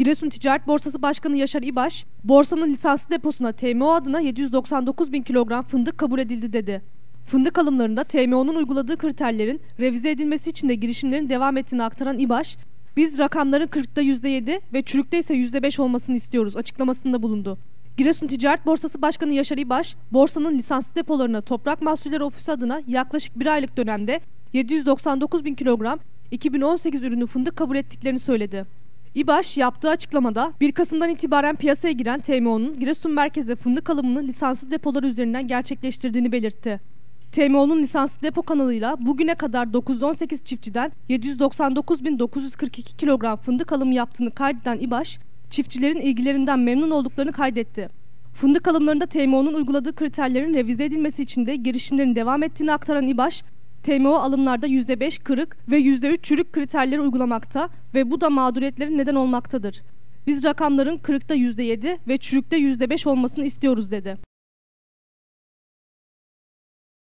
Giresun Ticaret Borsası Başkanı Yaşar İbaş, borsanın lisanslı deposuna TMO adına 799 bin kilogram fındık kabul edildi dedi. Fındık alımlarında TMO'nun uyguladığı kriterlerin revize edilmesi için de girişimlerin devam ettiğini aktaran İbaş, biz rakamların 40'ta %7 ve çürükte ise %5 olmasını istiyoruz açıklamasında bulundu. Giresun Ticaret Borsası Başkanı Yaşar İbaş, borsanın lisanslı depolarına Toprak Mahsulleri Ofisi adına yaklaşık bir aylık dönemde 799 bin kilogram 2018 ürünü fındık kabul ettiklerini söyledi. İBAŞ yaptığı açıklamada 1 Kasım'dan itibaren piyasaya giren TMO'nun Giresun merkezde fındık alımını lisanslı depolar üzerinden gerçekleştirdiğini belirtti. TMO'nun lisanslı depo kanalıyla bugüne kadar 918 çiftçiden 799.942 kilogram fındık alımı yaptığını kaydeden İBAŞ, çiftçilerin ilgilerinden memnun olduklarını kaydetti. Fındık alımlarında TMO'nun uyguladığı kriterlerin revize edilmesi için de girişimlerin devam ettiğini aktaran İBAŞ, TMO alımlarda %5 kırık ve %3 çürük kriterleri uygulamakta ve bu da mağduriyetlerin neden olmaktadır. Biz rakamların kırıkta %7 ve çürükte %5 olmasını istiyoruz dedi.